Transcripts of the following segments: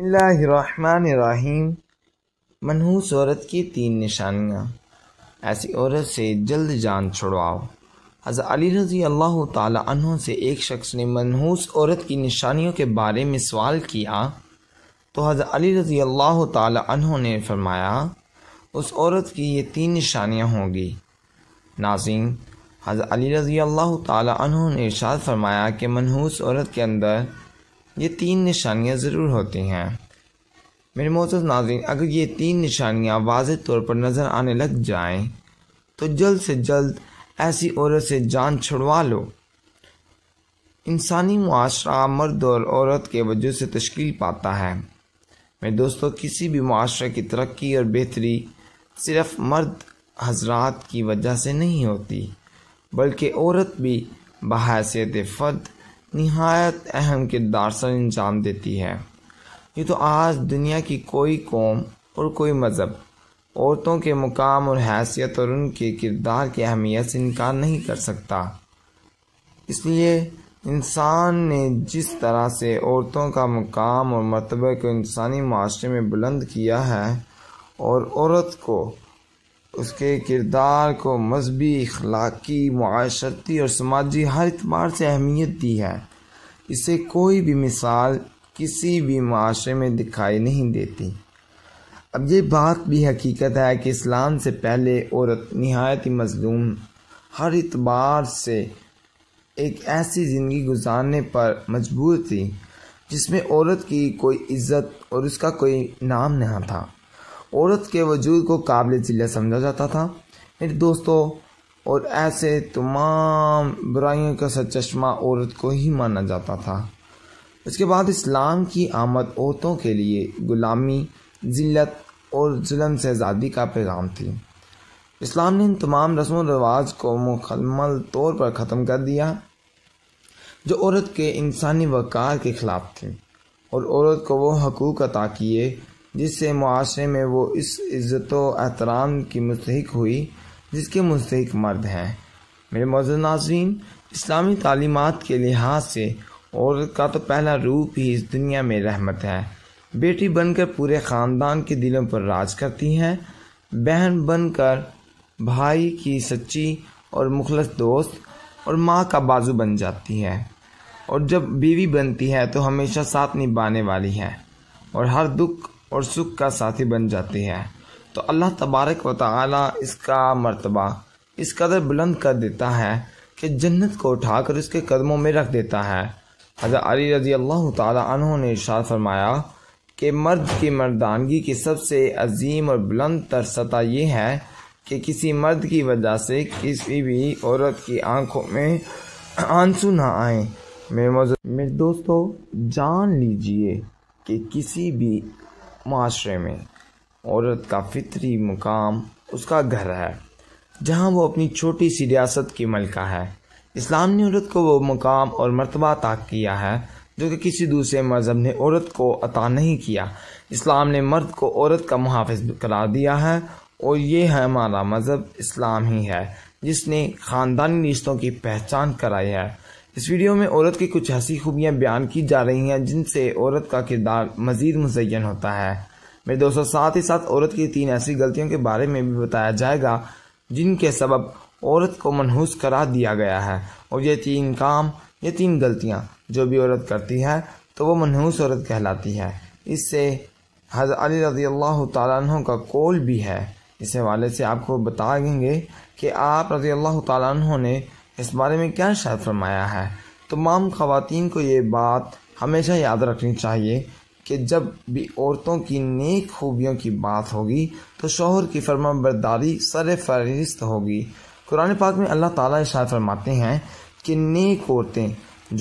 बसमीम मनहूस औरत की तीन निशानियाँ ऐसी औरत से जल्द जान छुड़वाओ हजर अली रज़ी अल्लाह तहों से एक शख्स ने मनहूस औरत की निशानियों के बारे में सवाल किया तो हजर अली रज़ी अल्लाह तहों ने फरमाया उस औरत की ये तीन निशानियाँ होंगी नाजिम हजर अली रज़ी अल्लाह तहों ने इर्शाद फरमाया कि मनहूस औरत के अंदर ये तीन निशानियाँ ज़रूर होती हैं मेरे मोहतज नाजिन अगर ये तीन निशानियाँ वाज तौर पर नज़र आने लग जाएं तो जल्द से जल्द ऐसी औरत से जान छुड़वा लो इंसानी माशरा मर्द और औरत के वजह से तश्कील पाता है मेरे दोस्तों किसी भी माशरे की तरक्की और बेहतरी सिर्फ मर्द हजरात की वजह से नहीं होती बल्कि औरत भी बहसीत फ़र्द नहायत अहम किरदार सर अंजाम देती है ये तो आज दुनिया की कोई कौम और कोई मज़हब औरतों के मुकाम और हैसियत और उनके किरदार की अहमियत से इनकार नहीं कर सकता इसलिए इंसान ने जिस तरह से औरतों का मुकाम और मरतबे को इंसानी माशरे में बुलंद किया है और औरत को उसके किरदार को मजहबी अखलाकी माशरती और समाजी हर अतबार से अहमियत दी है इसे कोई भी मिसाल किसी भी माशरे में दिखाई नहीं देती अब ये बात भी हकीकत है कि इस्लाम से पहले औरत नहायत ही मजलूम हर एतबार से एक ऐसी ज़िंदगी गुजारने पर मजबूर थी जिसमें औरत की कोई इज़्ज़त और उसका कोई नाम नहीं था औरत के वजूद को काबिल जिला समझा जाता था मेरे दोस्तों और ऐसे तमाम बुराइयों का सच चश्मा औरत को ही माना जाता था उसके बाद इस्लाम की आमद औरतों के लिए गुलामी जिल्लत और जुलम से आज़ादी का पैगाम थी इस्लाम ने इन तमाम रस्म रवाज को मुकम्मल तौर पर ख़त्म कर दिया जो औरत के इंसानी वक़ार के ख़िलाफ़ थे और औरत को वो हकूक़ अता किए जिससे माशरे में वो इस इज़्ज़त एहतराम की मुस्तक हुई जिसके मुस्तक मर्द हैं मेरे मौजूद नाजरीन इस्लामी तालीमत के लिहाज से औरत का तो पहला रूप ही इस दुनिया में रहमत है बेटी बनकर पूरे ख़ानदान के दिलों पर राज करती हैं बहन बनकर भाई की सच्ची और मुखलस दोस्त और माँ का बाजू बन जाती है और जब बीवी बनती है तो हमेशा साथ निभाने वाली है और हर दुख और सुख का साथी बन जाती है तो अल्लाह तबारक व ताली इसका मर्तबा इस कदर बुलंद कर देता है कि जन्नत को उठाकर उसके कदमों में रख देता है हजरत अली रजी अल्लाह तहों ने इशार फरमाया कि मर्द की मर्दानगी की सबसे अजीम और बुलंद तर सतह ये है कि किसी मर्द की वजह से किसी भी औरत की आंखों में आंसू ना आए मेरे मेरे दोस्तों जान लीजिए कि किसी भी माशरे में औरत का फितरी मुकाम उसका घर है जहाँ वो अपनी छोटी सी रियासत की मलका है इस्लाम ने औरत को वो मुकाम और मरतबा अता किया है जो कि किसी दूसरे मज़हब ने औरत को अता नहीं किया इस्लाम ने मर्द को औरत का मुहाफ़ करार दिया है और ये है हमारा मज़हब इस्लाम ही है जिसने ख़ानदानी रिश्तों की पहचान कराई है इस वीडियो में औरत की कुछ हंसी खूबियाँ बयान की जा रही हैं जिनसे औरत का किरदार मज़ीद मुजयन होता है मेरे दोस्तों साथ ही साथ औरत की तीन ऐसी गलतियों के बारे में भी बताया जाएगा जिनके सबब औरत को मनहूस करार दिया गया है और ये तीन काम ये तीन गलतियाँ जो भी औरत करती है तो वो मनहूस औरत कहलाती है इससे हजर अली रजी अल्लाह तु का कौल भी है इस हवाले से आपको बताएंगे कि आप रजी अल्लाह तु ने इस बारे में क्या शायद फरमाया है तमाम खातन को ये बात हमेशा याद रखनी चाहिए कि जब भी औरतों की नेक खूबियों की बात होगी तो शोहर की फरमा बरदारी सर फहरिस्त होगी कुरान पाक में अल्लाह ताला इशार फरमाते हैं कि नेक औरतें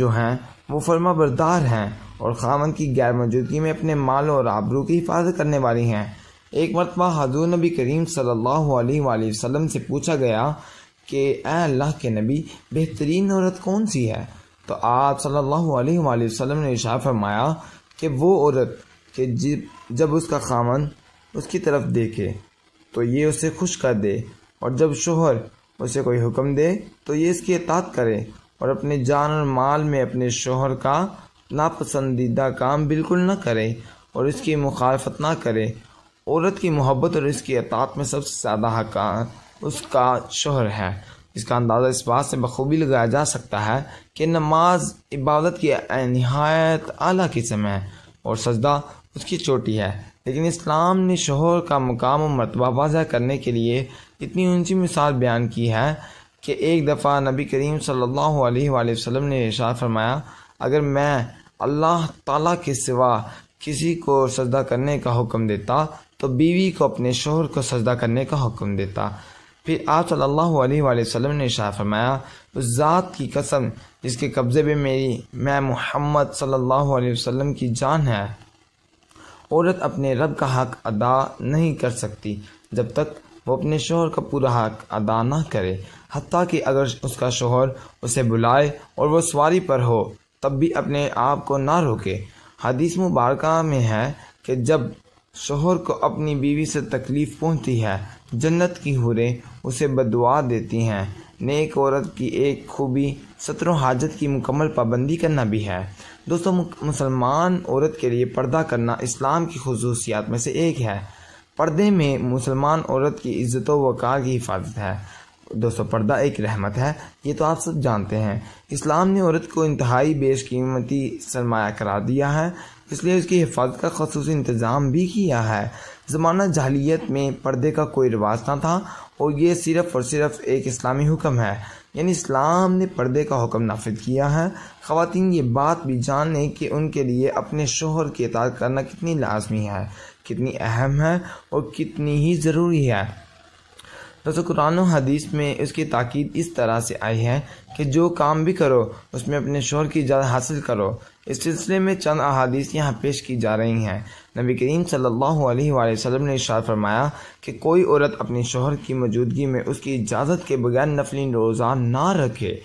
जो हैं वो फरमा बरदार हैं और खामन की गैर मौजूदगी में अपने माल और आबरू की हिफाजत करने वाली हैं एक मरतबा हजूर नबी करीम सल्लल्लाहु अलैहि वसल्लम से पूछा गया कि अल्लाह के नबी बेहतरीन औरत कौन सी है तो आप सल्लल्लाहु अलैहि वसल्लम ने इशारा फरमाया कि वो औरत कि जब उसका खामन उसकी तरफ देखे तो ये उसे खुश कर दे और जब शोहर उसे कोई हुक्म दे तो ये इसकी अतात करे और अपने जान और माल में अपने शोहर का नापसंदीदा काम बिल्कुल ना करे और इसकी मुखालफत ना करे औरत की मोहब्बत और इसकी अतात में सबसे ज़्यादा हक उसका शोहर है इसका अंदाज़ा इस बात से बखूबी लगाया जा सकता है कि नमाज इबादत की नहायत आला किस्म है और सजदा उसकी चोटी है लेकिन इस्लाम ने शोहर का मकाम और मरतबा वाजह करने के लिए इतनी ऊंची मिसाल बयान की है कि एक दफ़ा नबी करीम सल्लल्लाहु अलैहि वसल्लम ने इशार फरमाया अगर मैं अल्लाह ताला के सिवा किसी को सजदा करने का हुक्म देता तो बीवी को अपने शोहर को सजदा करने का हुक्म देता फिर आप सल्लल्लाहु अलैहि वसल्लम ने शाह फरमाया उस ज़ात की कसम जिसके कब्ज़े में मेरी मैं मोहम्मद सल्लल्लाहु अलैहि वसल्लम की जान है औरत अपने रब का हक अदा नहीं कर सकती जब तक वो अपने शोहर का पूरा हक अदा ना करे हती कि अगर उसका शोहर उसे बुलाए और वह सवारी पर हो तब भी अपने आप को ना रोके हदीस मुबारक में है कि जब शोहर को अपनी बीवी से तकलीफ़ पहुंचती है जन्नत की हुरें उसे बदवा देती हैं नेक औरत की एक खूबी सतरों हाजत की मुकम्मल पाबंदी करना भी है दोस्तों मुसलमान औरत के लिए पर्दा करना इस्लाम की खसूसियात में से एक है पर्दे में मुसलमान औरत की इज़्ज़त वक़ार की हिफाजत है दोस्तों पर्दा एक रहमत है ये तो आप सब जानते हैं इस्लाम ने औरत को इंतहाई बेशकीमती सरमाया करार दिया है इसलिए उसकी हिफाजत का खसूस इंतज़ाम भी किया है ज़माना जहलीत में पर्दे का कोई रिवाज ना था और ये सिर्फ़ और सिर्फ़ एक इस्लामी हुक्म है यानी इस्लाम ने पर्दे का हुक्म नाफिज किया है ख़वान ये बात भी जान लें कि उनके लिए अपने शोहर की इतार करना कितनी लाजमी है कितनी अहम है और कितनी ही ज़रूरी है दोस्तों कुरान हदीस में उसकी ताकीद इस तरह से आई है कि जो काम भी करो उसमें अपने शोहर की इजाज़त हासिल करो इस सिलसिले में चंद अहादीस यहाँ पेश की जा रही हैं नबी करीम सल्लल्लाहु अलैहि वसल्लम ने इशार फरमाया कि कोई औरत अपने शोहर की मौजूदगी में उसकी इजाज़त के बगैर नफली रोज़ा ना रखे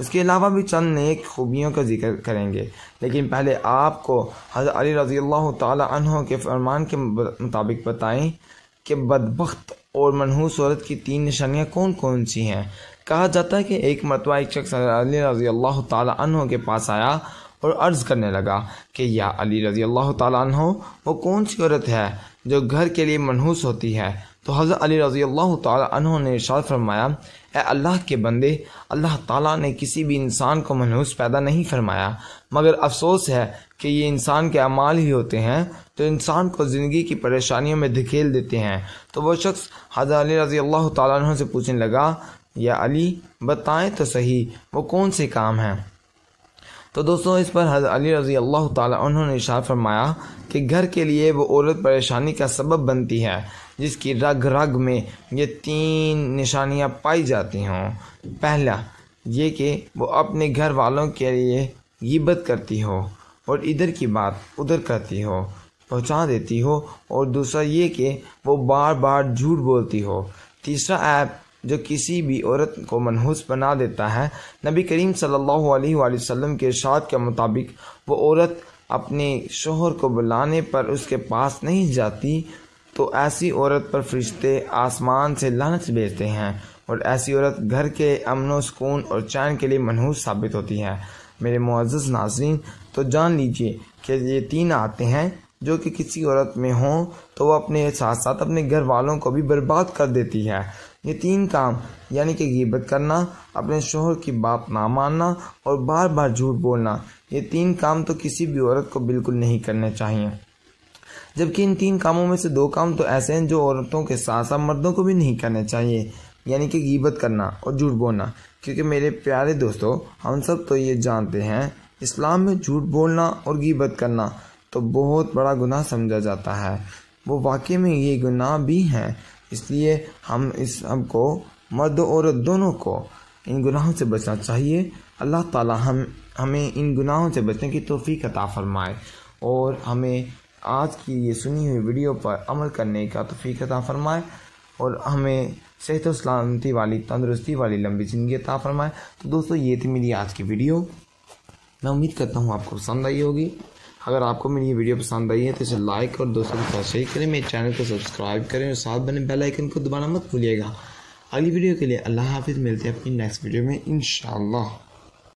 उसके अलावा भी चंद नेक खूबियों का जिक्र करेंगे लेकिन पहले आपको हज़रत अली रज़ी अल्लाह के फरमान के मुताबिक बताएं कि बदबख्त और मनहूस औरत की तीन निशानियाँ कौन कौन सी हैं कहा जाता है कि एक मरतबा एक शख्स अली रज़ी अल्लाह तहों के पास आया और अर्ज़ करने लगा कि या अली रज़ी अल्लाह तहों वो कौन सी औरत है जो घर के लिए मनहूस होती है तो हज़रत अली रज़ी अल्लाह तहों ने इशार फरमाया अल्लाह के बंदे अल्लाह ताला ने किसी भी इंसान को मनहूस पैदा नहीं फरमाया मगर अफसोस है कि ये इंसान के अमाल ही होते हैं तो इंसान को ज़िंदगी की परेशानियों में धकेल देते हैं तो वो शख्स हज़रत अली रज़ी अल्लाह तु से पूछने लगा या अली बताएं तो सही वो कौन से काम हैं तो दोस्तों इस पर हज़रत अली रज़ी अल्लाह तुमने ने इशार फरमाया कि घर के लिए वो औरत परेशानी का सबब बनती है जिसकी रग रग में ये तीन निशानियाँ पाई जाती हों पहला ये कि वो अपने घर वालों के लिए गिबत करती हो और इधर की बात उधर करती हो पहुंचा देती हो और दूसरा ये कि वो बार बार झूठ बोलती हो तीसरा ऐप जो किसी भी औरत को मनहूस बना देता है नबी करीम सल्लल्लाहु अलैहि वसल्लम के इरशाद के मुताबिक वो औरत अपने शोहर को बुलाने पर उसके पास नहीं जाती तो ऐसी औरत पर फरिश्ते आसमान से लानत भेजते हैं और ऐसी औरत घर के अमन सुकून और चैन के लिए मनहूस साबित होती है मेरे मुआज़ नाजरीन तो जान लीजिए कि ये तीन आते हैं जो कि किसी औरत में हों तो वह अपने साथ साथ अपने घर वालों को भी बर्बाद कर देती है ये तीन काम यानी कि गिबत करना अपने शोहर की बात ना मानना और बार बार झूठ बोलना ये तीन काम तो किसी भी औरत को बिल्कुल नहीं करने चाहिए जबकि इन तीन कामों में से दो काम तो ऐसे हैं जो औरतों के साथ साथ मर्दों को भी नहीं करने चाहिए यानी कि गीबत करना और झूठ बोलना क्योंकि मेरे प्यारे दोस्तों हम सब तो ये जानते हैं इस्लाम में झूठ बोलना और गीबत करना तो बहुत बड़ा गुनाह समझा जाता है वो वाकई में ये गुनाह भी हैं इसलिए हम इस हमको मर्द और दोनों को इन गुनाहों से बचना चाहिए अल्लाह ताला हम हमें इन गुनाहों से बचने की तोफ़ी अता फरमाए और हमें आज की ये सुनी हुई वीडियो पर अमल करने का तफीक अता फरमाए और हमें सेहत और सलामती वाली तंदुरुस्ती वाली लंबी ज़िंदगी अता फरमाए तो दोस्तों ये थी मेरी आज की वीडियो मैं उम्मीद करता हूँ आपको पसंद आई होगी अगर आपको मेरी ये वीडियो पसंद आई है तो इसे लाइक और दोस्तों के साथ शेयर करें मेरे चैनल को सब्सक्राइब करें और साथ बने बेल आइकन को दबाना मत भूलिएगा अगली वीडियो के लिए अल्लाह हाफिज़ मिलते हैं अपनी नेक्स्ट वीडियो में इनशाला